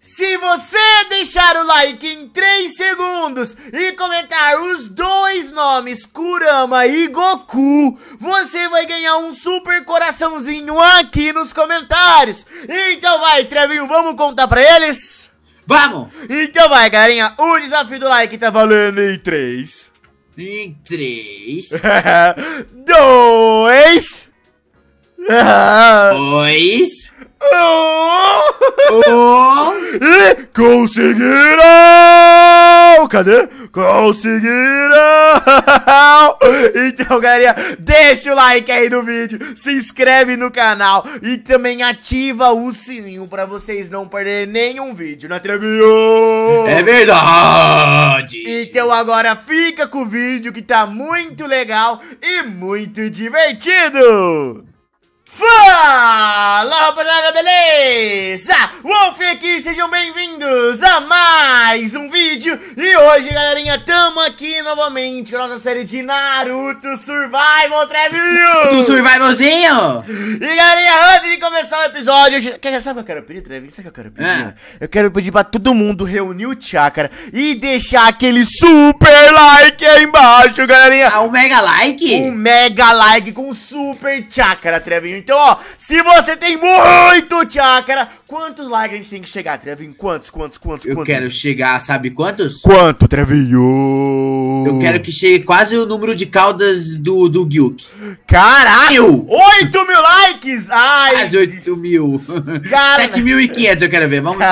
Se você deixar o like em 3 segundos e comentar os dois nomes Kurama e Goku, você vai ganhar um super coraçãozinho aqui nos comentários. Então vai, Trevinho, vamos contar pra eles? Vamos! Então vai, galerinha, o desafio do like tá valendo em 3. Em 3. 2. 2. Oh. E conseguiram! Cadê? Conseguiram! Então, galera, deixa o like aí no vídeo, se inscreve no canal e também ativa o sininho pra vocês não perderem nenhum vídeo, não né, é, É verdade! Então agora fica com o vídeo que tá muito legal e muito divertido! Fala rapaziada, beleza? Wolf aqui, sejam bem-vindos a mais um vídeo E hoje, galerinha, tamo aqui novamente com a nossa série de Naruto Survival Trevinho Do Survivalzinho E galerinha, antes de começar o episódio Quer, Sabe o que eu quero pedir, Trevinho? Sabe o que eu quero pedir? É. Eu quero pedir pra todo mundo reunir o chakra E deixar aquele super like aí embaixo, galerinha Ah, um mega like? Um mega like com super chakra, Trevinho então, ó, se você tem muito chácara, quantos likes a gente tem que chegar, Trevinho? Quantos, quantos, quantos, Eu quantos? quero chegar, sabe quantos? Quanto, Trevinho? Eu quero que chegue quase o número de caudas do, do Gilk. Caralho! 8 mil likes! Ai! Quase 8 mil. Cara... 7.500 eu quero ver, vamos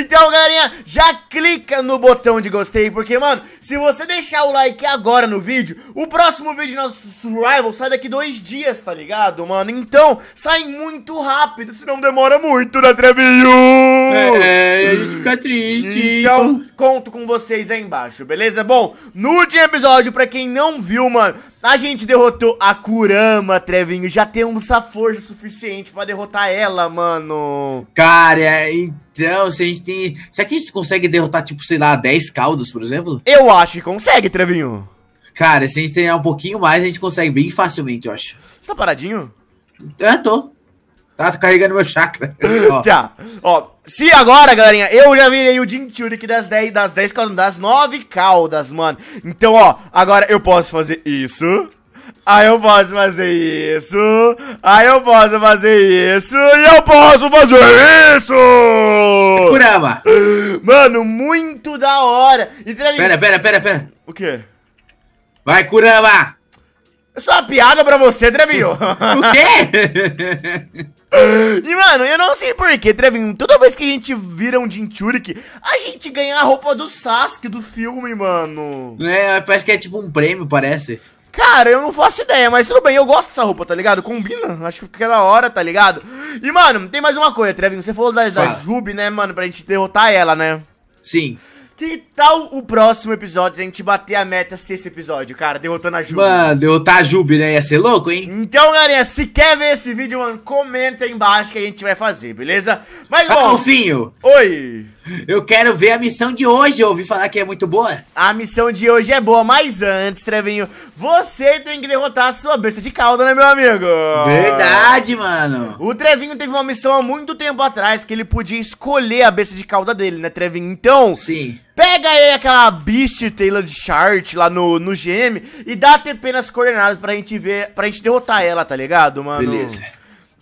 Então, galerinha, já clica no botão de gostei, porque, mano, se você deixar o like agora no vídeo, o próximo vídeo do nosso survival sai daqui dois dias, tá ligado, mano? Então, então, saem muito rápido, senão demora muito, né, Trevinho? É, é fica triste. Então, conto com vocês aí embaixo, beleza? Bom, no último episódio, pra quem não viu, mano, a gente derrotou a Kurama, Trevinho. Já temos a força suficiente para derrotar ela, mano. Cara, é, então, se a gente tem. Será que a gente consegue derrotar, tipo, sei lá, 10 caudos, por exemplo? Eu acho que consegue, Trevinho. Cara, se a gente treinar um pouquinho mais, a gente consegue bem facilmente, eu acho. Você tá paradinho? É, tô. Tá carregando meu chakra. ó. Tá. Ó, se agora, galerinha, eu já virei o Jim Tunic das 10, das 10 caudas, das 9 caudas, mano. Então, ó, agora eu posso fazer isso. Aí eu posso fazer isso. Aí eu posso fazer isso. E eu posso fazer isso! Kurama! Mano, muito da hora! pera, pera, pera, pera. O quê? Vai, Kurama! Isso é uma piada pra você, Trevinho. o quê? e, mano, eu não sei porquê, Trevinho. Toda vez que a gente vira um Jinchurik, a gente ganha a roupa do Sasuke do filme, mano. É, parece que é tipo um prêmio, parece. Cara, eu não faço ideia, mas tudo bem, eu gosto dessa roupa, tá ligado? Combina, acho que fica da hora, tá ligado? E, mano, tem mais uma coisa, Trevinho. Você falou da, da Jube, né, mano, pra gente derrotar ela, né? Sim. Que tal o próximo episódio a gente bater a meta se esse episódio, cara, derrotando a Jubi? Mano, derrotar a Jubi, né? Ia ser louco, hein? Então, galerinha, se quer ver esse vídeo, mano, comenta aí embaixo que a gente vai fazer, beleza? Mas, bom... Alfinho! Oi! Eu quero ver a missão de hoje. Eu ouvi falar que é muito boa. A missão de hoje é boa, mas antes, Trevinho, você tem que derrotar a sua besta de calda, né, meu amigo? Verdade, mano. O Trevinho teve uma missão há muito tempo atrás que ele podia escolher a besta de calda dele, né, Trevinho? Então. Sim. Pega aí aquela Beast Taylor de Chart lá no, no GM e dá TP nas coordenadas pra gente ver, pra gente derrotar ela, tá ligado, mano? Beleza.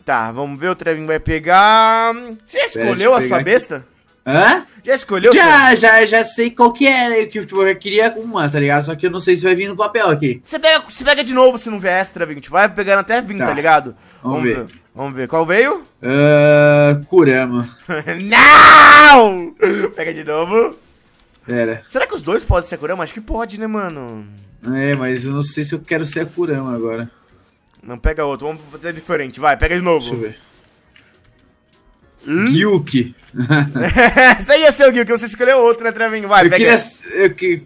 Tá, vamos ver, o Trevinho vai pegar. Você escolheu a sua besta? Aqui. Hã? Já escolheu? Já, já, já sei qual que era. É, né, que, tipo, eu queria uma, tá ligado? Só que eu não sei se vai vir no papel aqui. Você pega, você pega de novo se não vier extra, Vink. Tipo, vai pegando até vir, tá. tá, ligado? Vamos, Vamos ver. ver. Vamos ver. Qual veio? Uh, Kurama. não! Pega de novo. Pera. Será que os dois podem ser Kurama? Acho que pode, né, mano? É, mas eu não sei se eu quero ser a Kurama agora. Não, pega outro. Vamos fazer diferente. Vai, pega de novo. Deixa eu ver. Hum? Gilk. aí ia é ser o Gilk, você escolheu outro, né, Trevin? Vai, eu pega. Queria, eu que...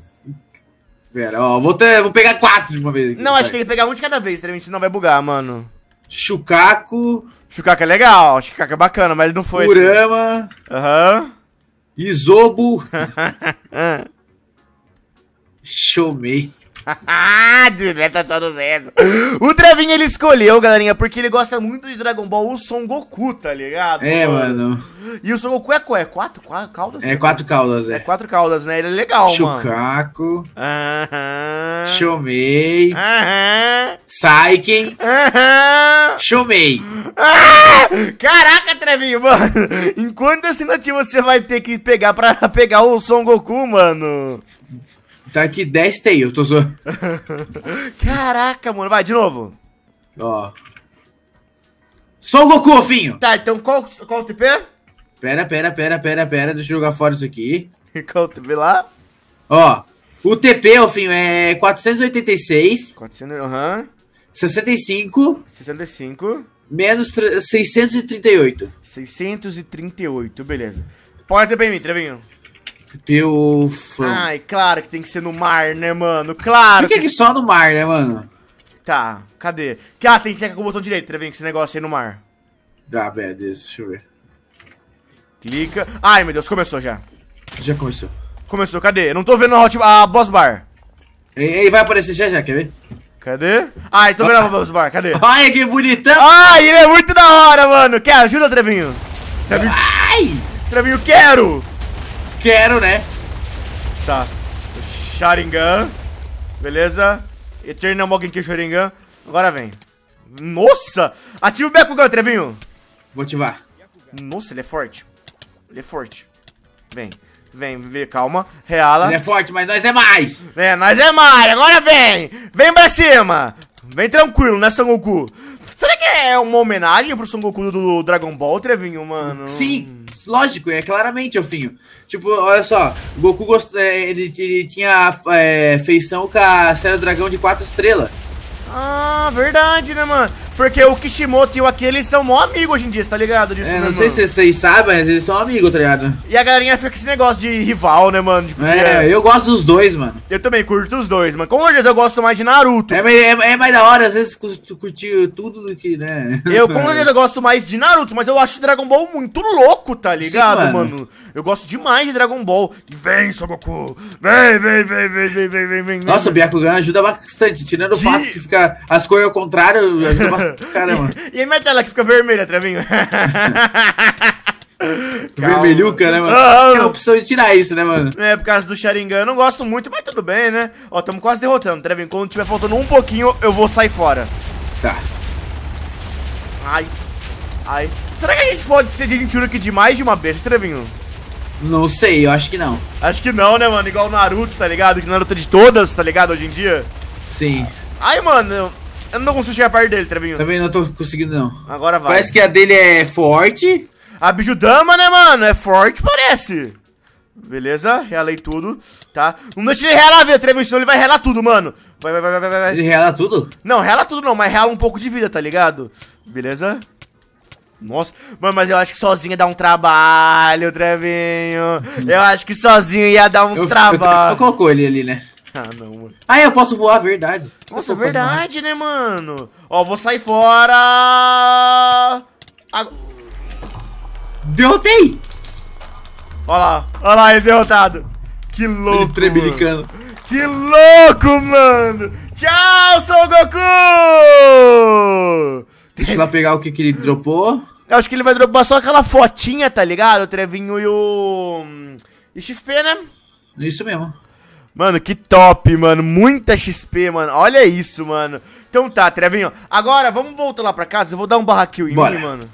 Pera, ó, vou, ter, vou pegar quatro de uma vez. Aqui, não, acho que tem que pegar um de cada vez, Trevinho, senão vai bugar, mano. Chucaco. Chucaco é legal, Chucaco é bacana, mas ele não foi. Kurama. Aham. Uhum. Isobo. Chomei. Direto a todos esses. O Trevinho ele escolheu, galerinha, porque ele gosta muito de Dragon Ball, o Son Goku, tá ligado? É, mano. E o Son Goku é, é quatro, quatro caudas? É quatro caudas, é. É quatro caudas, né? Ele é legal, mano. Chukaku. Aham. -huh. Shomei. Saiken. Aham. Shomei. Ah! Caraca, Trevinho, mano. Enquanto assinativa você vai ter que pegar pra pegar o Son Goku, mano. Tá aqui 10 TI, eu tô zoando. Caraca, mano. Vai, de novo. Ó. Só o Goku, Ofinho. Tá, então qual, qual o TP? Pera, pera, pera, pera, pera. Deixa eu jogar fora isso aqui. qual o TP lá? Ó. O TP, Ofinho, é 486. 400, aham. 65. 65. Menos 638. 638, beleza. Pode TP em mim, Trevinho. Ai, claro que tem que ser no mar, né, mano? Claro! Por que, que... que só no mar, né, mano? Tá, cadê? Que, ah, tem que clicar com o botão direito, Trevinho, esse negócio aí no mar. Ah, velho, deixa eu ver. Clica. Ai, meu Deus, começou já. Já começou. Começou, cadê? Eu não tô vendo a, hot... a boss bar. aí vai aparecer já já, quer ver? Cadê? Ai, tô vendo a ah. boss bar, cadê? Ai, que bonitão! Ai, ele é muito da hora, mano! Quer ajuda, Trevinho? Trevinho... Ai! Trevinho, quero! quero, né? Tá. Sharingan. Beleza. Eternal Mogenki Sharingan. Agora vem. Nossa! Ativa o Bakugan, Trevinho. Vou ativar. Nossa, ele é forte. Ele é forte. Vem. Vem, vem, calma. Reala. Ele é forte, mas nós é mais. É, nós é mais. Agora vem. Vem pra cima. Vem tranquilo, né, Sangoku? Será que é uma homenagem pro Son Goku do Dragon Ball, Trevinho, mano? Sim, lógico, é claramente, Elfinho. Tipo, olha só, o Goku gost... É, ele, ele tinha é, feição com a série Dragão de quatro estrelas. Ah, verdade, né, mano? Porque o Kishimoto e o Akira, eles são mó amigos hoje em dia, tá ligado? Disso, é, né, não mano? sei se vocês sabem, mas eles são amigos, tá ligado? E a galerinha fica com esse negócio de rival, né, mano? Tipo, é, é- eu gosto dos dois, mano. Eu também curto os dois, mano. Com certeza eu gosto mais de Naruto. É, é, é mais da hora, às vezes, curtir tudo do que, né? Eu com certeza eu gosto mais de Naruto, mas eu acho Dragon Ball muito louco, tá ligado, Sim, mano? mano? Eu gosto demais de Dragon Ball. Vem, Sogoku! Vem, vem, vem, vem, vem, vem, vem, vem. Nossa, o Byakugan ajuda bastante, tirando de... o fato que fica as coisas ao contrário, ajuda bastante. Caramba. E, e a minha tela que fica vermelha, Trevinho. Vermelhuca, né, mano? Ah, Tem a opção de tirar isso, né, mano? É, por causa do Sharingan. Eu não gosto muito, mas tudo bem, né? Ó, tamo quase derrotando, Trevinho Quando tiver faltando um pouquinho, eu vou sair fora. Tá. Ai. Ai. Será que a gente pode ser de Jinchuriki de mais de uma vez, Trevinho? Não sei, eu acho que não. Acho que não, né, mano? Igual o Naruto, tá ligado? Que Naruto é de todas, tá ligado, hoje em dia? Sim. Ai, mano, eu... Eu não consigo chegar perto dele, Trevinho. Também não tô conseguindo, não. Agora vai. Parece que a dele é forte. A Bijudama, né, mano? É forte, parece. Beleza, realei tudo, tá? Não deixa ele relar a vida, Trevinho, senão ele vai relar tudo, mano. Vai, vai, vai, vai, vai. Ele rela tudo? Não, rela tudo não, mas rela um pouco de vida, tá ligado? Beleza? Nossa, mano, mas eu acho que sozinho dá um trabalho, Trevinho. Eu acho que sozinho ia dar um eu, trabalho. Eu, eu, eu colocou ele ali, né? Ah, não, mano. Ah, eu posso voar, verdade. Nossa, verdade, né, mano? Ó, vou sair fora! Derrotei! Olha lá, olha lá, ele derrotado. Que louco, ele Que louco, mano! Tchau, sou Goku! Deixa eu lá pegar o que, que ele dropou. Eu acho que ele vai dropar só aquela fotinha, tá ligado? O Trevinho e o... Hum, e XP, né? É isso mesmo. Mano, que top, mano. Muita XP, mano. Olha isso, mano. Então tá, Trevinho. Agora, vamos voltar lá pra casa. Eu vou dar um barraquil em Bora. mim, mano.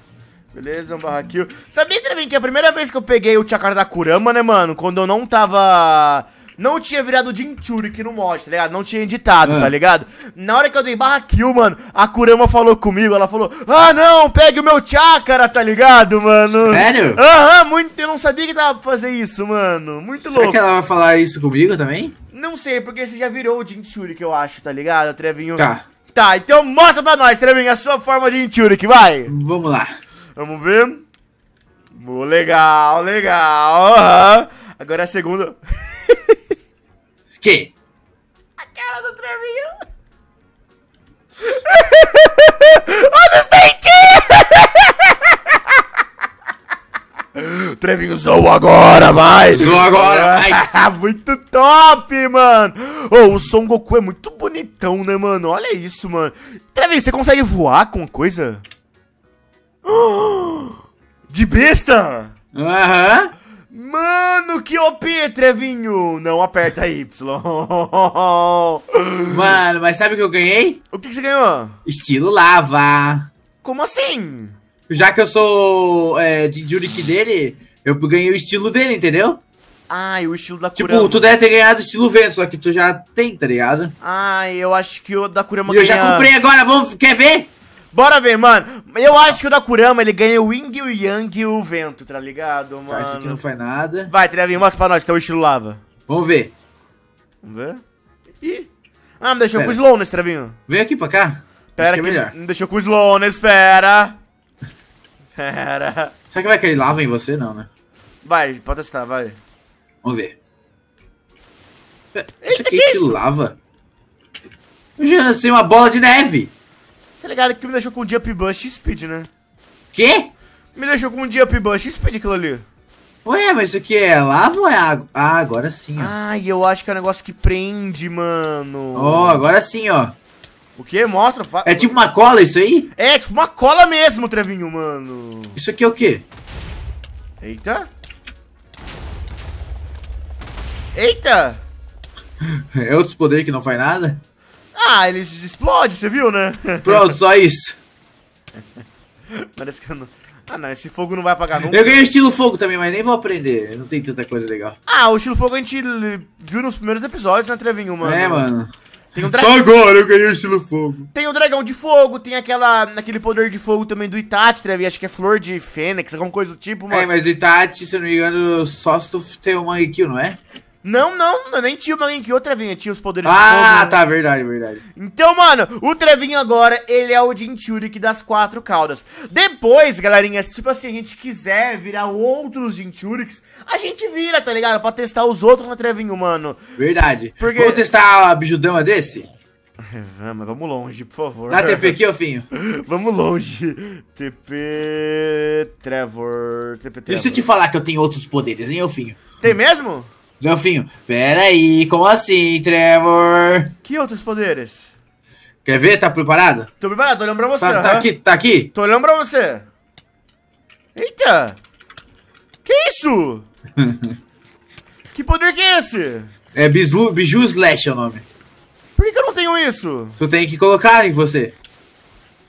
Beleza, um kill. Sabia, Trevinho, que é a primeira vez que eu peguei o Chakra da Kurama, né, mano? Quando eu não tava não tinha virado o Jinchuri que não mostra, tá ligado? Não tinha editado, tá é. tá ligado? Na hora que eu dei barra kill, mano, a Kurama falou comigo, ela falou: Ah, não, pegue o meu chácara, tá ligado, mano? Sério? Aham, uhum, muito. Eu não sabia que tava pra fazer isso, mano. Muito Será louco. Será que ela vai falar isso comigo também? Não sei, porque você já virou o Jinchuri que eu acho, tá ligado, Trevinho? Tá. Tá, então mostra pra nós, Trevinho, a sua forma de Jinchuri, vai. Vamos lá. Vamos ver? Boa, legal, legal. Uhum. Agora é a segunda. quê? A cara do Trevinho. Olha os dentinhos! Trevinho zoou agora, vai! Zoou agora, vai! Ah, muito top, mano! Oh, o Son Goku é muito bonitão, né, mano? Olha isso, mano. Trevinho, você consegue voar com uma coisa? De besta? Aham. Mano, que OP, Trevinho! Não aperta Y. Mano, mas sabe o que eu ganhei? O que, que você ganhou? Estilo lava. Como assim? Já que eu sou é, de Jurik dele, eu ganhei o estilo dele, entendeu? Ah, e o estilo da tipo, Kurama. Tipo, tu deve ter ganhado estilo vento, só que tu já tem, tá ligado? Ah, eu acho que o da Kurama Eu já comprei agora, vamos, quer ver? Bora ver, mano. Eu acho que o da Kurama ele ganha o Ying, o Yang e o vento, tá ligado, mano? Tá, isso aqui não foi nada. Vai, Trevinho, mostra pra nós, tá o estilo lava. Vamos ver. Vamos ver? Ih. Ah, me deixou Pera. com o slow nesse Trevinho. Vem aqui pra cá. Pera Acho que, é me deixou com o slow, né? Espera. Pera. Será que vai cair lava em você? Não, né? Vai, pode testar, vai. Vamos ver. Pera, Eita, isso aqui é isso? lava? Eu já sei uma bola de neve. Tá ligado que me deixou com jump boost speed, né? Quê? Me deixou com jump boost speed aquilo ali. Ué, mas isso aqui é lava ou é água? Ah, agora sim, ó. eu acho que é um negócio que prende, mano. Ó, oh, agora sim, ó. O que? Mostra. Fa... É tipo uma cola isso aí? É, tipo uma cola mesmo, Trevinho, mano. Isso aqui é o quê? Eita. Eita! é outro poder que não faz nada? Ah, ele explode, você viu, né? Pronto, só isso. Parece que eu não... Ah, não, esse fogo não vai apagar nunca. Eu ganhei estilo fogo também, mas nem vou aprender. Não tem tanta coisa legal. Ah, o estilo fogo a gente viu nos primeiros episódios, né, Trevinho, mano? É, mano. Tem um dragão... Só agora eu ganhei o estilo fogo. Tem o um dragão de fogo, tem aquela, aquele poder de fogo também do Itachi, Trevin. acho que é flor de fênix, alguma coisa do tipo, mano. É, mas o Itachi, se eu não me engano, só se tu tem uma IQ, não é? Não, não, nem tinha o link, o Trevinho tinha os poderes Ah, fogo, né? tá, verdade, verdade. Então, mano, o Trevinho agora, ele é o Jinchurik das quatro caudas. Depois, galerinha, se tipo assim, a gente quiser virar outros Jinchuriks, a gente vira, tá ligado? Pra testar os outros na Trevinho, mano. Verdade. Porque... Vamos testar a bijudama desse? Vamos vamos longe, por favor. Dá TP aqui, Ofinho. vamos longe. TP. Trevor. TP Trevor. E se eu te falar que eu tenho outros poderes, hein, Ofinho? Tem mesmo? Delfinho, peraí, como assim, Trevor? Que outros poderes? Quer ver? Tá preparado? Tô preparado, tô olhando pra você. Tá, tá aqui, tá aqui? Tô olhando pra você. Eita! Que isso? que poder que é esse? É Bislu, Biju Slash é o nome. Por que, que eu não tenho isso? Tu tem que colocar em você.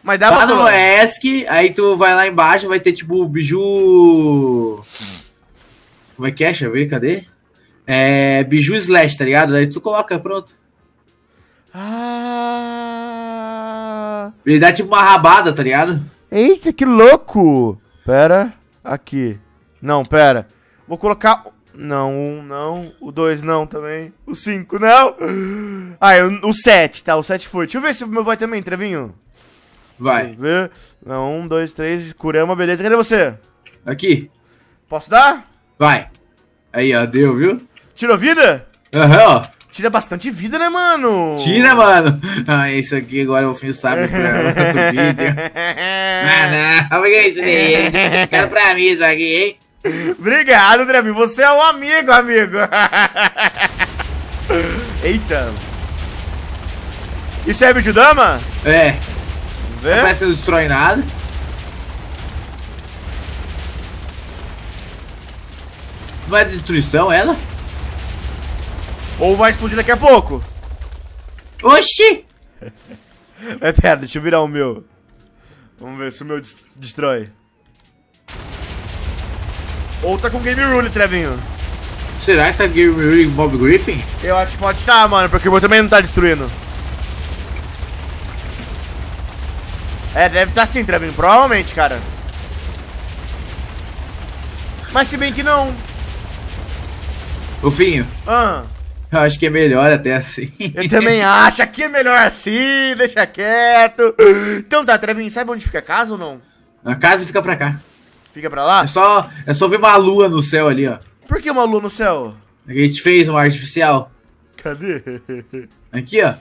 Mas dá tá pra no ESC, aí tu vai lá embaixo, vai ter tipo o Biju... Como é que é? Deixa eu ver, cadê? É. Biju Slash, tá ligado? Aí tu coloca, pronto. Ah! Ele dá tipo uma rabada, tá ligado? Eita, que louco! Pera, aqui. Não, pera. Vou colocar. Não, um não. O dois não também. O cinco não. Ah, eu, o sete, tá? O sete foi. Deixa eu ver se o meu vai também, Trevinho. Vai. Deixa eu ver. Não, um, dois, três. Curama, beleza. Cadê você? Aqui. Posso dar? Vai. Aí, ó, deu, viu? Tirou vida? Aham, uhum. Tira bastante vida, né, mano? Tira, mano. Ah, isso aqui agora é o fio sabe pro vídeo. Ah, não. O é que é isso aí? Quero pra mim isso aqui, hein? Obrigado, Trevi. Você é um amigo, amigo. Eita. Isso é bicho dama? É. Vê? Não parece que não destrói nada. Não é destruição ela? Ou vai explodir daqui a pouco. Oxi! é pera, deixa eu virar o meu. Vamos ver se o meu destrói. Ou tá com Game Rule, Trevinho. Será que tá Game Rule Bob Griffin? Eu acho que pode estar, mano, porque o meu também não tá destruindo. É, deve estar tá sim, Trevinho, provavelmente, cara. Mas se bem que não. Rufinho. Ahn. Eu acho que é melhor até assim. Eu também acho que é melhor assim, deixa quieto. Então tá, Trevin, sabe onde fica a casa ou não? A casa fica pra cá. Fica pra lá? É só, é só ver uma lua no céu ali, ó. Por que uma lua no céu? É a gente fez uma artificial. Cadê? Aqui, ó.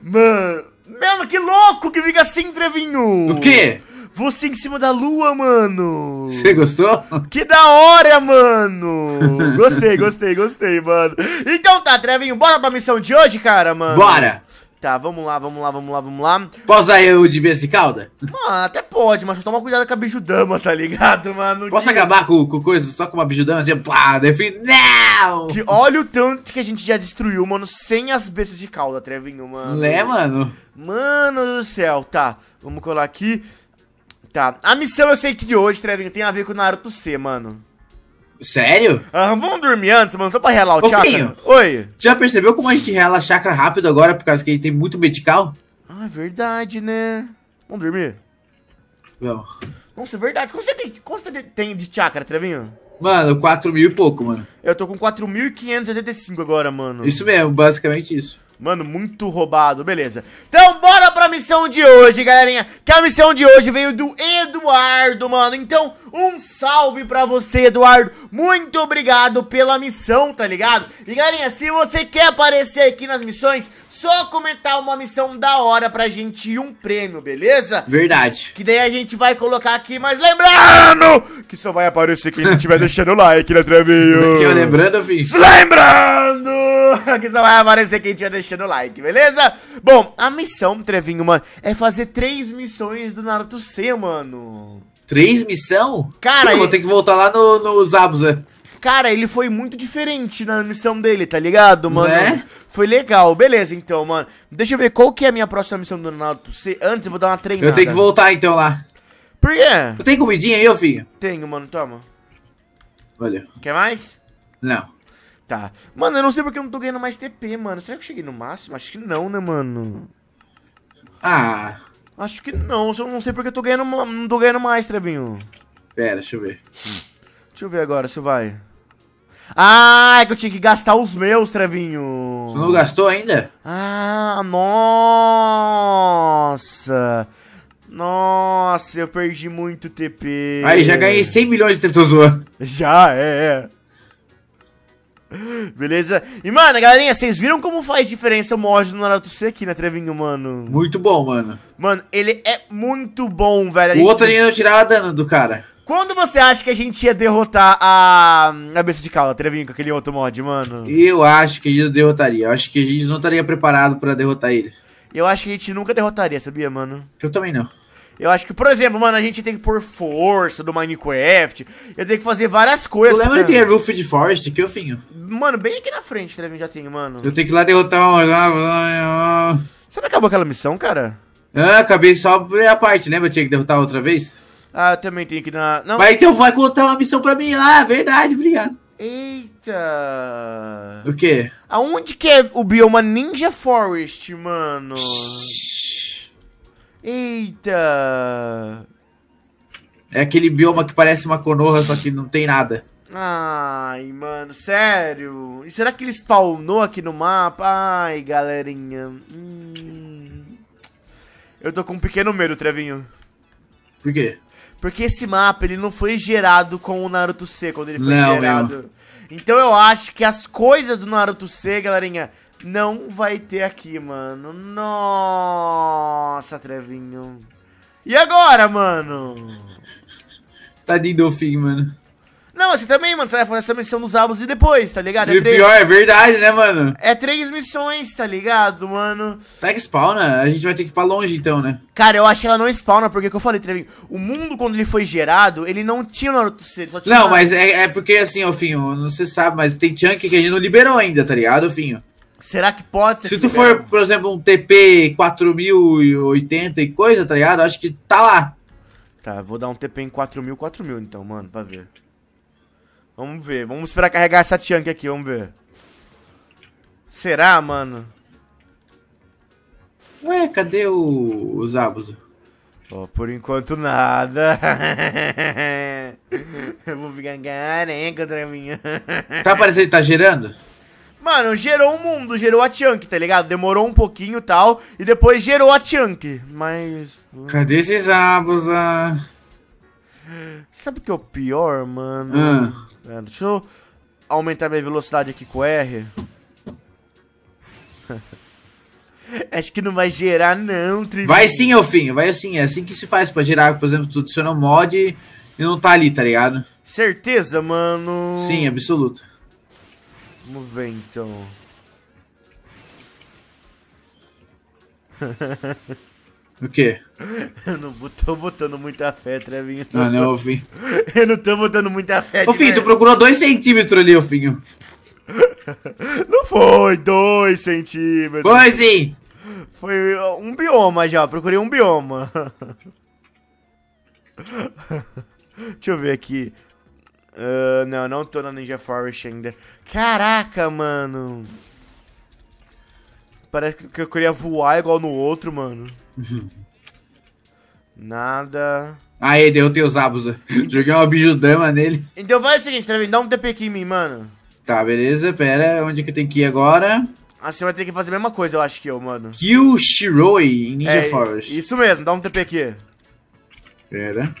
Mano, mesmo que louco que fica assim, Trevinho! O quê? Você em cima da lua, mano! Você gostou? Que da hora, mano! Gostei, gostei, gostei, mano. Então tá, Trevinho, bora pra missão de hoje, cara, mano? Bora! Tá, vamos lá, vamos lá, vamos lá, vamos lá. Posso usar eu de vez de cauda. Mano, até pode, mas toma cuidado com a bijudama, tá ligado, mano? Posso que... acabar com, com coisa só com uma bijudama? Assim, pá, defim... Não! Que olha o tanto que a gente já destruiu, mano, sem as bestas de cauda, Trevinho, mano. Né, mano? Mano do céu, tá. Vamos colar aqui. Tá, a missão eu sei que de hoje, Trevinho, tem a ver com o Naruto C, mano. Sério? vamos dormir antes, mano, só pra relaxar o Ô, chakra. Finho, Oi. Já percebeu como a gente relaxa chakra rápido agora, por causa que a gente tem muito medical? Ah, é verdade, né? Vamos dormir? Não. Nossa, é verdade. Quanto você tem, quanto você tem de chakra, Trevinho? Mano, 4 mil e pouco, mano. Eu tô com 4.585 agora, mano. Isso mesmo, basicamente isso. Mano, muito roubado. Beleza. Então, bora missão de hoje, galerinha, que a missão de hoje veio do Eduardo, mano. Então, um salve pra você, Eduardo. Muito obrigado pela missão, tá ligado? E, galerinha, se você quer aparecer aqui nas missões, só comentar uma missão da hora pra gente e um prêmio, beleza? Verdade. Que daí a gente vai colocar aqui, mas lembrando que só vai aparecer quem estiver deixando o like, né, Trevinho? Eu lembrando, filho. Lembrando que só vai aparecer quem estiver deixando o like, beleza? Bom, a missão, Trevinho, mano, é fazer três missões do Naruto C, mano. Três missão? Cara, eu vou ter que voltar lá no, no Zabuza. Cara, ele foi muito diferente na missão dele, tá ligado, mano? Né? Foi legal, beleza então, mano. Deixa eu ver qual que é a minha próxima missão do Ronaldo. Se, antes eu vou dar uma treinada. Eu tenho que voltar então lá. Por quê? Tu tem comidinha aí, ô filho? Tenho, mano, toma. Valeu. Quer mais? Não. Tá. Mano, eu não sei porque eu não tô ganhando mais TP, mano. Será que eu cheguei no máximo? Acho que não, né, mano? Ah. Acho que não. Só não sei porque eu tô ganhando, não tô ganhando mais, Trevinho. Pera, deixa eu ver. Hum. Deixa eu ver agora se vai. Ah, é que eu tinha que gastar os meus, Trevinho. Você não gastou ainda? Ah, nossa. Nossa, eu perdi muito TP. Aí, já ganhei 100 milhões de Tetozoa. Já, é, é. Beleza? E, mano, galerinha, vocês viram como faz diferença o mod do Naruto C aqui, né, Trevinho, mano? Muito bom, mano. Mano, ele é muito bom, velho. O outro ainda não tirava dano do cara. Quando você acha que a gente ia derrotar a, hum, a besta de cala, Trevinho, com aquele outro mod, mano? Eu acho que a gente derrotaria. Eu acho que a gente não estaria preparado para derrotar ele. Eu acho que a gente nunca derrotaria, sabia, mano? Eu também não. Eu acho que, por exemplo, mano, a gente tem que pôr força do Minecraft. Eu tenho que fazer várias coisas. Tu lembra que tem a Roof de Forest aqui, finho. Mano, bem aqui na frente, Trevinho, já tem, mano. Eu tenho que ir lá derrotar um... Você não acabou aquela missão, cara? Ah, acabei só a parte, lembra? Eu tinha que derrotar outra vez? Ah, eu também tenho que dar. Não. Mas então vai contar uma missão pra mim lá, verdade, obrigado. Eita! O quê? Aonde que é o bioma Ninja Forest, mano? Eita! É aquele bioma que parece uma conorra, só que não tem nada. Ai, mano, sério? E será que ele spawnou aqui no mapa? Ai, galerinha. Hum... Eu tô com um pequeno medo, Trevinho. Por quê? Porque esse mapa, ele não foi gerado com o Naruto C quando ele foi não, gerado. Então eu acho que as coisas do Naruto C, galerinha, não vai ter aqui, mano. Nossa, Trevinho. E agora, mano? Tá de fim, mano. Não, você assim também, mano, você vai fazer essa missão dos abos e depois, tá ligado? É e três... pior, é verdade, né, mano? É três missões, tá ligado, mano? Será que spawna? A gente vai ter que ir pra longe, então, né? Cara, eu acho que ela não spawna, porque, é eu falei, Trevinho, o mundo, quando ele foi gerado, ele não tinha Naruto Seed, só tinha... Não, mas é, é porque, assim, ô, Finho, não se sabe, mas tem chunk que a gente não liberou ainda, tá ligado, Finho? Será que pode ser? Se tu for, por exemplo, um TP 4080 e coisa, tá ligado? Acho que tá lá. Tá, vou dar um TP em 4000, 4000 então, mano, pra ver. Vamos ver. Vamos esperar carregar essa chunk aqui, vamos ver. Será, mano? Ué, cadê o, os abos? Oh, por enquanto nada. Eu vou ficar careca contra mim. Tá parecendo que tá gerando? Mano, gerou o um mundo, gerou a Chunk, tá ligado? Demorou um pouquinho e tal, e depois gerou a Chunk, mas... Hum. Cadê esses abos, ah? Sabe o que é o pior, mano? Ah. Tá deixa eu aumentar minha velocidade aqui com R. Acho que não vai gerar, não, Trivinho. Vai sim, Elfinho, vai assim. É assim que se faz pra gerar, por exemplo, tudo adiciona não mod e não tá ali, tá ligado? Certeza, mano. Sim, absoluto. Vamos ver então. O quê? Eu não tô botando muita fé, Trevinho. Não, não, Fim. Eu não tô botando muita fé. Ô, fim, tu procurou dois centímetros ali, ô, Finho. Não foi dois centímetros. Foi sim. Foi uh, um bioma já, procurei um bioma. Deixa eu ver aqui. Uh, não, não tô na Ninja Forest ainda. Caraca, mano. Parece que eu queria voar igual no outro, mano. Nada. Aí, derrotei os abusos Joguei uma bijudama nele. Então faz o seguinte, Trevin, dá um TP aqui em mim, mano. Tá, beleza. Pera, onde que eu tenho que ir agora? Ah, você vai ter que fazer a mesma coisa, eu acho que eu, mano. Kill Shiroi em Ninja é, Forest. Isso mesmo, dá um TP aqui. Pera.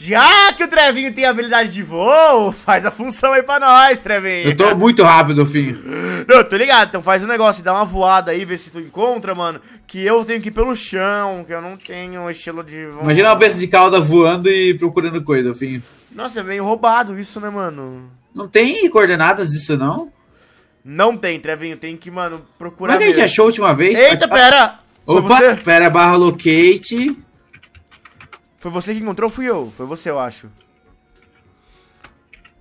Já que o Trevinho tem habilidade de voo, faz a função aí pra nós, Trevinho. Eu tô muito rápido, Finho. Não, tô ligado. Então faz um negócio, dá uma voada aí, vê se tu encontra, mano. Que eu tenho que ir pelo chão, que eu não tenho estilo de voo. Imagina uma peça de cauda voando e procurando coisa, Finho. Nossa, é meio roubado isso, né, mano? Não tem coordenadas disso, não? Não tem, Trevinho. Tem que, mano, procurar. Mas é a gente achou a última vez? Eita, pera! Opa, pera, barra locate. Foi você que encontrou fui eu? Foi você, eu acho.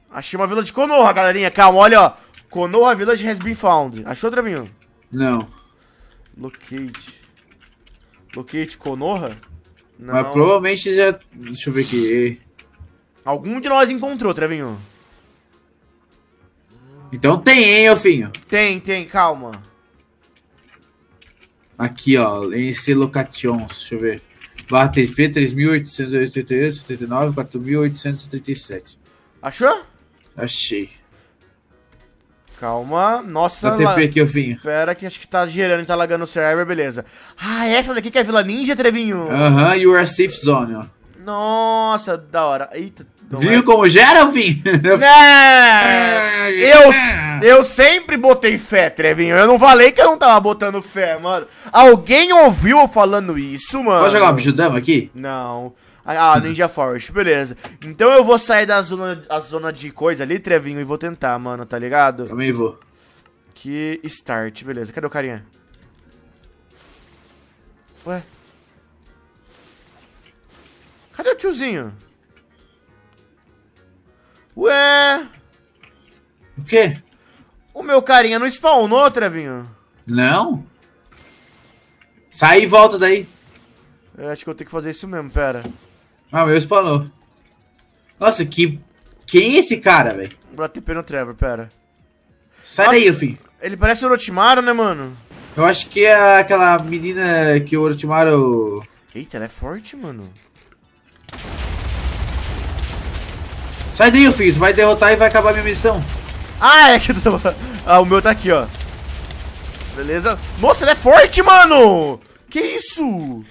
Achei uma vila de Konoha, galerinha. Calma, olha, ó. Konoha Village has been found. Achou, Trevinho? Não. Locate. Locate Konoha? Não. Mas provavelmente já... Deixa eu ver aqui. Algum de nós encontrou, Trevinho. Então tem, hein, Elfinho? Tem, tem, calma. Aqui, ó. Em locations, deixa eu ver. TP 3.888, 79, 4.837. Achou? Achei. Calma, nossa... ATP la... aqui, eu vim. que acho que tá gerando e tá lagando o server, beleza. Ah, essa daqui que é a Vila Ninja, Trevinho? Aham, uh -huh, e o Safe Zone, ó. Nossa, da hora. Eita, então, Viu é... como gera, Vinho? É, eu, eu sempre botei fé, Trevinho. Eu não falei que eu não tava botando fé, mano. Alguém ouviu eu falando isso, mano? Pode jogar bicho Bijudama aqui? Não. Ah, ah, Ninja Forest, beleza. Então eu vou sair da zona, a zona de coisa ali, Trevinho, e vou tentar, mano, tá ligado? Também vou. Que start, beleza. Cadê o carinha? Ué? Cadê o tiozinho? Ué! O quê? O meu carinha não spawnou, Trevinho? Não. Sai e volta daí. Eu é, acho que eu tenho que fazer isso mesmo, pera. Ah, meu spawnou. Nossa, que... Quem é esse cara, velho? Vou dar TP no Trevor, pera. Sai Nossa, daí, filho. Ele parece o Orochimaru, né, mano? Eu acho que é aquela menina que o Orochimaru... Eita, ela é forte, mano. Sai daí, filho. Tu vai derrotar e vai acabar minha missão. Ah, é que tô... Ah, o meu tá aqui, ó. Beleza. Nossa, ele é forte, mano! Que isso?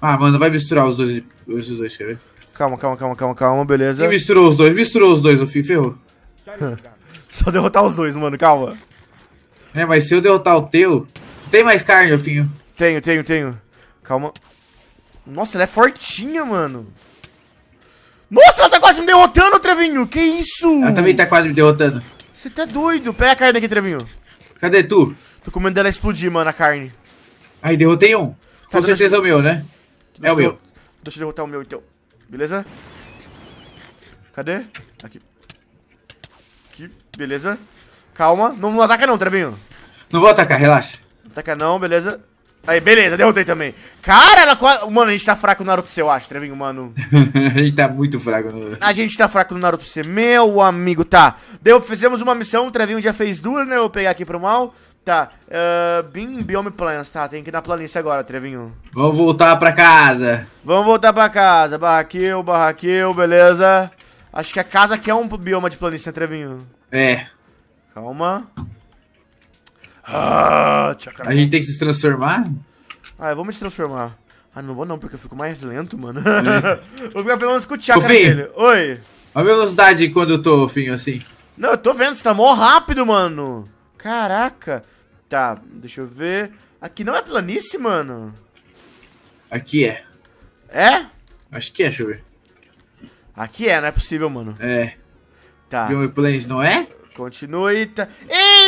Ah, mano, vai misturar os dois, esses dois, quer ver? Calma, calma, calma, calma, calma, beleza. E misturou os dois, misturou os dois, o Fih, ferrou. Só derrotar os dois, mano, calma. É, mas se eu derrotar o teu, tem mais carne, Ofinho? Tenho, tenho, tenho. Calma. Nossa, ele é fortinha, mano. Nossa, ela tá quase me derrotando, Trevinho. Que isso? Ela também tá quase me derrotando. Você tá doido. Pega a carne aqui, Trevinho. Cadê tu? Tô com medo dela explodir, mano, a carne. Aí, derrotei um. Tá, com certeza é o meu, né? é o meu. Deixa eu derrotar o meu, então. Beleza? Cadê? Aqui. Aqui, beleza. Calma. Não, não ataca não, Trevinho. Não vou atacar, relaxa. Ataca não, beleza. Aí, beleza, derrotei também. Cara, ela quase. Mano, a gente tá fraco no Naruto C, eu acho, Trevinho, tá mano. a gente tá muito fraco no. A gente tá fraco no Naruto C. Meu amigo, tá. Deu, fizemos uma missão, o Trevinho já fez duas, né? Eu vou pegar aqui pro mal. Tá. Uh, Bim Biome Plans, tá. Tem que ir na planície agora, Trevinho. Vamos voltar pra casa. Vamos voltar pra casa. Barraquil, barraquil, beleza. Acho que a casa aqui é um bioma de planície, né, Trevinho? É. Calma. Ah, a gente tem que se transformar? Ah, vamos se transformar. Ah, não vou não, porque eu fico mais lento, mano. É. vou ficar pelo menos com o tchaca dele. Oi. A velocidade quando eu tô, Finho, assim. Não, eu tô vendo, você tá mó rápido, mano. Caraca. Tá, deixa eu ver. Aqui não é planície, mano. Aqui é. É? Acho que é, deixa eu ver. Aqui é, não é possível, mano. É. Tá. Game Planes, não é? e Tá... Eita!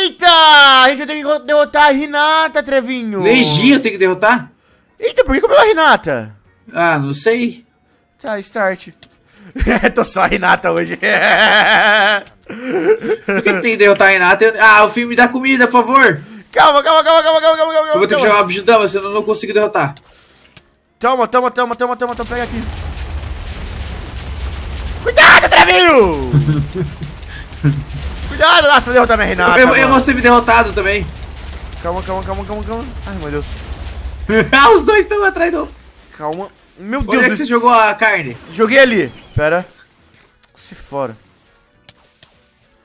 Eita! A gente tem que derrotar a Renata, Trevinho. Leginho tem que derrotar? Eita, por que comeu a Renata? Ah, não sei. Tá, start. Tô só a Renata hoje. por que tem que derrotar a Renata? Ah, o filme me dá comida, por favor. Calma, calma, calma, calma, calma, calma, calma. Eu vou ter que chamar o senão eu não consigo derrotar. Toma, toma, toma, toma, toma, toma, pega aqui. Cuidado, Trevinho! Cuidado! Ah, nossa, vou derrotar minha Renata. Eu, eu vou ser derrotado também. Calma, calma, calma, calma, calma. Ai, meu Deus. ah, os dois estão atrás do. Calma. Meu Deus. Onde é que você jogou a carne? Joguei ali. Pera. Se fora.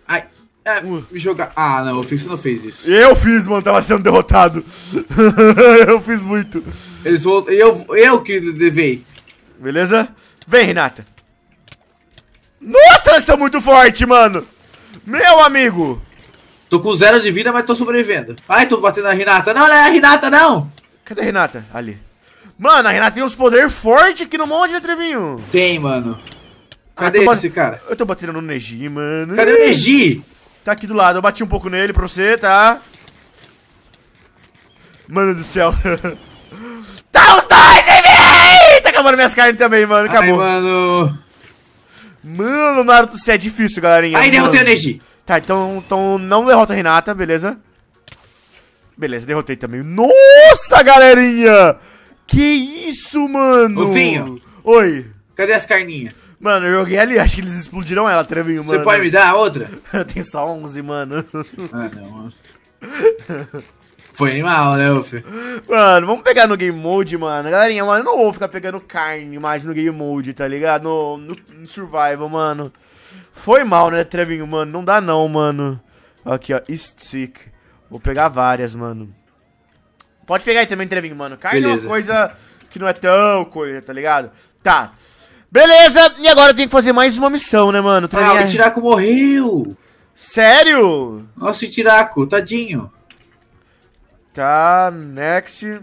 Ai. É, uh. jogar. Ah, não, o Fix não fez isso. Eu fiz, mano, tava sendo derrotado. eu fiz muito. Eles vão. Eu, eu que devei. Beleza? Vem, Renata. Nossa, eles são muito fortes, mano! Meu amigo! Tô com zero de vida, mas tô sobrevivendo. Ai, tô batendo na Renata. Não, não é a Renata, não! Cadê a Renata? Ali. Mano, a Renata tem uns poderes fortes aqui no monte, né, Trevinho? Tem, mano. Ah, Cadê ah, esse cara? Eu tô batendo no Neji, mano. Cadê o Neji? Tá aqui do lado. Eu bati um pouco nele pra você, tá? Mano do céu. tá os dois em mim! Tá acabando minhas carnes também, mano. Acabou. Ai, mano... Mano, Naruto, isso é difícil, galerinha. Aí, derrotei a Neji. Tá, então, então não derrota a Renata, beleza. Beleza, derrotei também. Nossa, galerinha! Que isso, mano! Luvinho. Oi. Cadê as carninhas? Mano, eu joguei ali, acho que eles explodiram ela, Trevinho, mano. Você pode me dar outra? eu tenho só 11, mano. ah, não, mano. Foi animal, né, Wolf? Mano, vamos pegar no game mode, mano. Galerinha, mano, eu não vou ficar pegando carne mais no game mode, tá ligado? No, no, no survival, mano. Foi mal, né, Trevinho, mano? Não dá não, mano. Aqui, ó, stick. Vou pegar várias, mano. Pode pegar aí também, Trevinho, mano. Carne Beleza. é uma coisa que não é tão coisa, tá ligado? Tá. Beleza, e agora eu tenho que fazer mais uma missão, né, mano? Trevinho... Ah, o é- Tiraco morreu! Sério? Nossa, o Tiraco, tadinho. Tá, next.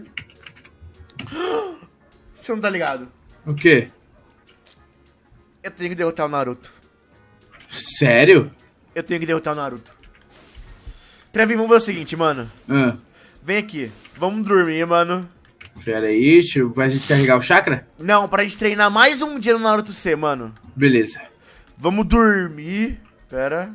Você não tá ligado. O quê? Eu tenho que derrotar o Naruto. Sério? Eu tenho que derrotar o Naruto. Trevin, vamos ver o seguinte, mano. Ah. Vem aqui. Vamos dormir, mano. Pera isso vai a gente carregar o chakra? Não, pra gente treinar mais um dia no Naruto C, mano. Beleza. Vamos dormir. Pera.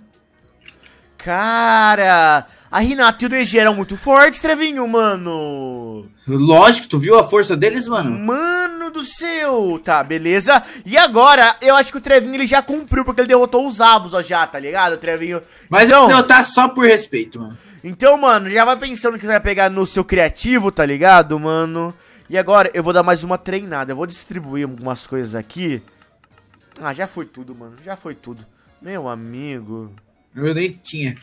Cara, a Renata e o DG eram muito fortes, Trevinho, mano. Lógico, tu viu a força deles, mano? Mano do céu. Tá, beleza. E agora, eu acho que o Trevinho ele já cumpriu, porque ele derrotou os Abos, ó, já, tá ligado, Trevinho? Mas então, não, tá só por respeito, mano. Então, mano, já vai pensando que você vai pegar no seu criativo, tá ligado, mano? E agora, eu vou dar mais uma treinada. Eu vou distribuir algumas coisas aqui. Ah, já foi tudo, mano. Já foi tudo. Meu amigo. Eu nem tinha.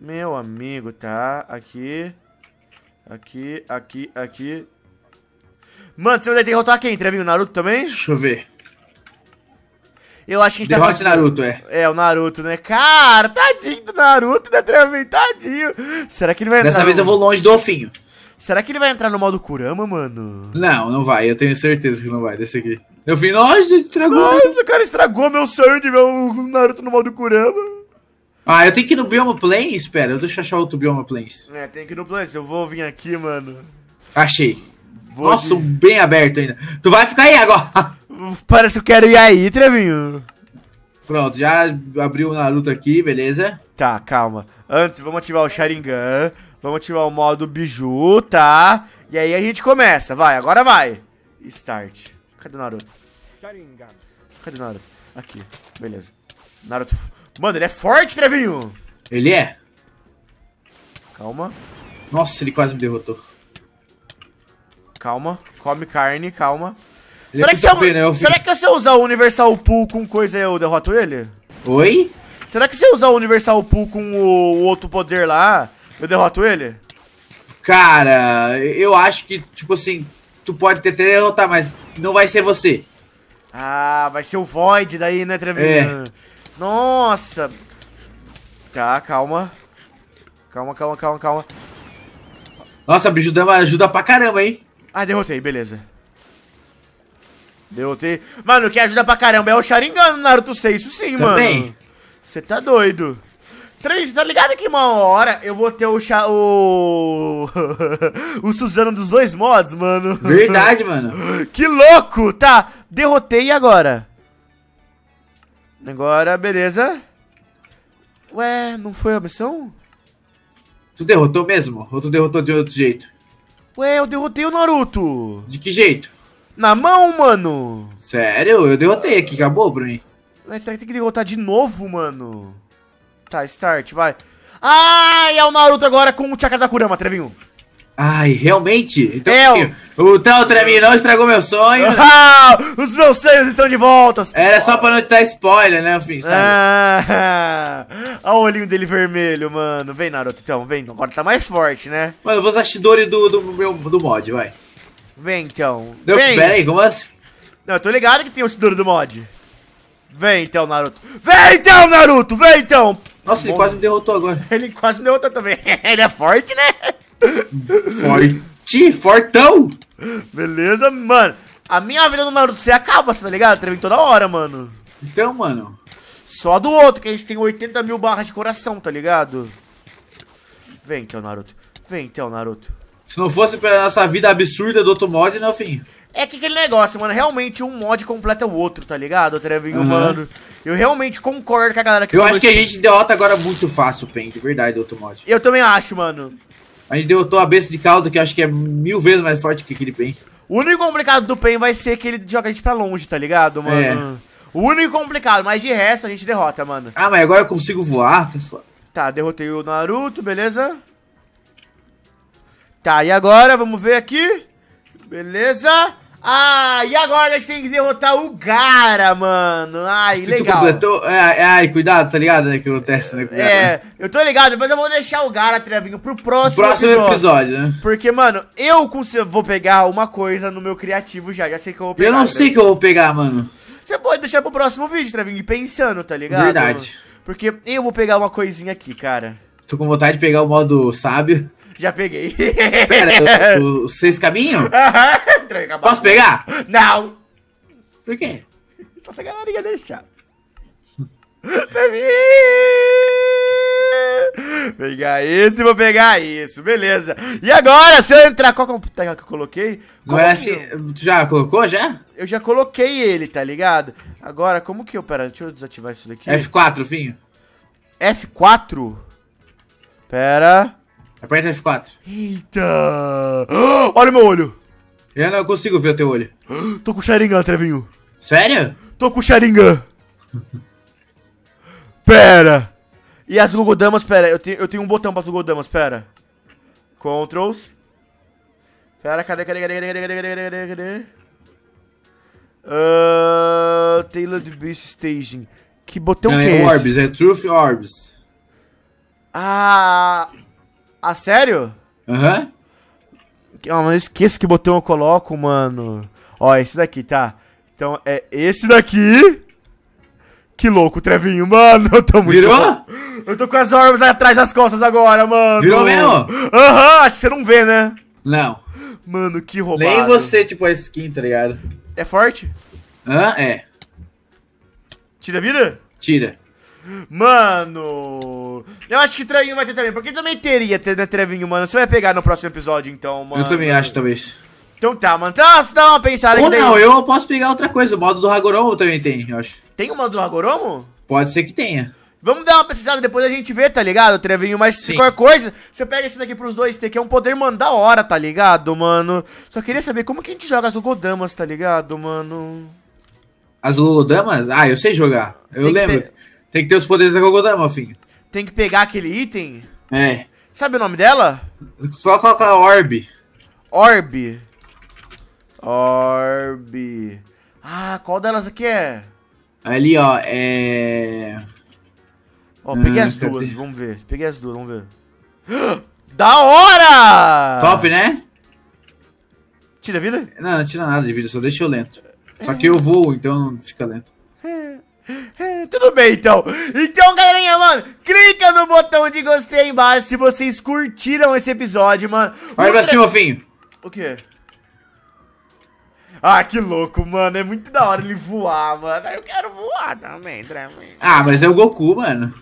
Meu amigo, tá? Aqui. Aqui, aqui, aqui. Mano, você vai ter que derrotar quem? o Naruto também? Deixa eu ver. Eu acho que a gente tá Derrote tá... Naruto, é. É, o Naruto, né? Cara, tadinho do Naruto, né, Trevinho? Tadinho. Será que ele vai entrar... Dessa no... vez eu vou longe do Ofinho. Será que ele vai entrar no modo Kurama, mano? Não, não vai. Eu tenho certeza que não vai. Desse aqui. Eu vi, nossa, estragou. Nossa, cara, estragou meu sonho de ver o Naruto no modo Kurama. Ah, eu tenho que ir no Bioma Plains? Espera, deixa eu achar outro Bioma Plains. É, tem que ir no Plains. Eu vou vir aqui, mano. Achei. Vou Nossa, um bem aberto ainda. Tu vai ficar aí agora. Parece que eu quero ir aí, Trevinho. Pronto, já abriu o Naruto aqui, beleza? Tá, calma. Antes, vamos ativar o Sharingan. Vamos ativar o modo Biju, tá? E aí a gente começa. Vai, agora vai. Start. Cadê o Naruto? Sharingan. Cadê o Naruto? Aqui, beleza. Naruto Mano, ele é forte, Trevinho! Ele é. Calma. Nossa, ele quase me derrotou. Calma. Come carne, calma. Ele é será, é que se eu, bem, né? eu será que se eu usar o Universal Pool com coisa eu derroto ele? Oi? Será que se eu usar o Universal Pool com o, o outro poder lá, eu derroto ele? Cara, eu acho que, tipo assim, tu pode tentar derrotar, mas não vai ser você. Ah, vai ser o Void daí, né, Trevinho? É. Nossa! Tá, calma. Calma, calma, calma, calma. Nossa, bicho deu uma ajuda pra caramba, hein? Ah, derrotei, beleza. Derrotei. Mano, que ajuda pra caramba é o Sharingan no Naruto 6, isso sim, Também. mano. Você tá doido. Três, tá ligado que uma hora eu vou ter o cha... o... o Suzano dos dois mods, mano. Verdade, mano. Que louco! Tá, derrotei agora. Agora, beleza. Ué, não foi a missão? Tu derrotou mesmo? Ou tu derrotou de outro jeito? Ué, eu derrotei o Naruto. De que jeito? Na mão, mano. Sério? Eu derrotei aqui, acabou pra mim. Mas será que tem que derrotar de novo, mano? Tá, start, vai. ai é o Naruto agora com o chakra da Kurama, Trevinho. Ai, realmente? Então, eu... Assim, o tal pra não estragou meu sonho. Ah, os meus sonhos estão de volta. Era só pra não te dar spoiler, né, filho? sabe? Ah, olha o olhinho dele vermelho, mano. Vem, Naruto, então, vem. Agora tá mais forte, né? Mano, eu vou usar Shidori do, do, meu, do mod, vai. Vem, então. Não, vem. Pera aí, como assim? Não, eu tô ligado que tem o Shidori do mod. Vem, então, Naruto. Vem, então, Naruto! Vem, então! Nossa, ele quase me derrotou agora. Ele quase me derrotou também. ele é forte, né? Forte, fortão! Beleza, mano. A minha vida no Naruto você acaba, você tá ligado? Treme toda hora, mano. Então, mano. Só do outro, que a gente tem 80 mil barras de coração, tá ligado? Vem, Teo Naruto. Vem, Teo Naruto. Se não fosse pela nossa vida absurda do outro mod, né, fim? É que aquele negócio, mano, realmente um mod completa o outro, tá ligado, Trevinho, uhum. mano? Eu realmente concordo com a galera que Eu acho que a gente derrota agora muito fácil, Pen, de verdade, do outro mod. Eu também acho, mano. A gente derrotou a besta de caldo, que eu acho que é mil vezes mais forte que aquele Pen. O único complicado do Pen vai ser que ele joga a gente pra longe, tá ligado, mano? É. O único complicado, mas de resto a gente derrota, mano. Ah, mas agora eu consigo voar, pessoal. Tá, tá, derrotei o Naruto, beleza? Tá, e agora vamos ver aqui. Beleza? Ah, e agora a gente tem que derrotar o Gara, mano. Ai, legal. completou... É, é, ai, cuidado, tá ligado? Né, que acontece, né? Cuidado. É, eu tô ligado, mas eu vou deixar o Gara, Trevinho, tá pro próximo, próximo episódio. episódio né? Porque, mano, eu vou pegar uma coisa no meu criativo já. Já sei que eu vou pegar. Eu não tá sei o que eu vou pegar, mano. Você pode deixar pro próximo vídeo, Trevinho, tá pensando, tá ligado? Verdade. Porque eu vou pegar uma coisinha aqui, cara. Tô com vontade de pegar o modo sábio. Já peguei. Pera, os seis caminhos? Aham entrega Posso pegar? Não! Por quê? Só se a galera ia deixar. pegar isso e vou pegar isso, beleza. E agora, se eu entrar, qual computador é que eu coloquei? Agora assim, eu... tu já colocou, já? Eu já coloquei ele, tá ligado? Agora, como que eu, pera, deixa eu desativar isso daqui. F4, Vinho. F4? Pera. Aperta F4. Eita! Olha o meu olho! É, eu não consigo ver o teu olho. Tô com Sharingan, Trevinho. Sério? Tô com Sharingan. pera. E as Gogodamas, pera. Eu tenho, eu tenho um botão para as Gogodamas, pera. Controls. Pera, cadê, cadê, cadê, cadê, cadê, cadê, cadê, cadê, cadê? Uh, Tailored Beast Staging. Que botão é que é, é Orbs, é Truth Orbs. Ah... Ah, sério? Aham. huh ah, mas eu esqueço que botão eu coloco, mano. Ó, esse daqui, tá? Então é esse daqui. Que louco, Trevinho, mano. Eu tô muito. Virou? Eu tô com as armas atrás das costas agora, mano. Virou mesmo? Aham, uhum, acho que você não vê, né? Não. Mano, que roubado. Nem você, tipo, a skin, tá ligado? É forte? Hã? É. Tira a vida? Tira. Mano. Eu acho que Trevinho vai ter também, porque também teria ter, né, Trevinho, mano. Você vai pegar no próximo episódio, então, mano. Eu também acho, talvez. Então tá, mano. Tá, você dá uma pensada Ou não, daí... eu posso pegar outra coisa. O modo do Hagoromo também tem, eu acho. Tem o modo do Hagoromo? Pode ser que tenha. Vamos dar uma pesquisada, depois a gente vê, tá ligado, Trevinho? Mas Sim. qualquer coisa, você pega esse daqui pros dois, tem que é um poder, mano, da hora, tá ligado, mano? Só queria saber como que a gente joga as Godamas, tá ligado, mano? As Godamas? Ah, eu sei jogar. Eu tem lembro. Que... Tem que ter os poderes da Godama, filho tem que pegar aquele item. É. Sabe o nome dela? Só coloca Orb. Orb. Orb. Ah, qual delas aqui é? Ali, ó, é. Ó, peguei ah, as duas, cadê? vamos ver. Peguei as duas, vamos ver. da hora! Top, né? Tira vida? Não, não tira nada de vida, só deixa eu lento. Só que eu voo, então não fica lento. Tudo bem, então. Então, galerinha, mano, clica no botão de gostei aí embaixo se vocês curtiram esse episódio, mano. vai pra cima, Finho. O quê? Ah, que louco, mano. É muito da hora ele voar, mano. Eu quero voar também, também. Ah, mas é o Goku, mano.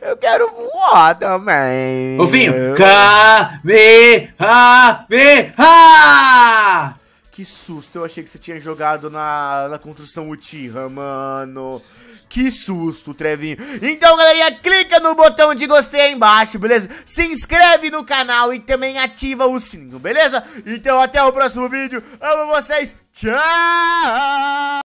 Eu quero voar também. Ô, Finho. Kamehameha! Que susto. Eu achei que você tinha jogado na, na construção Uchiha, mano. Que susto, Trevinho. Então, galerinha, clica no botão de gostei aí embaixo, beleza? Se inscreve no canal e também ativa o sininho, beleza? Então, até o próximo vídeo. Amo vocês. Tchau!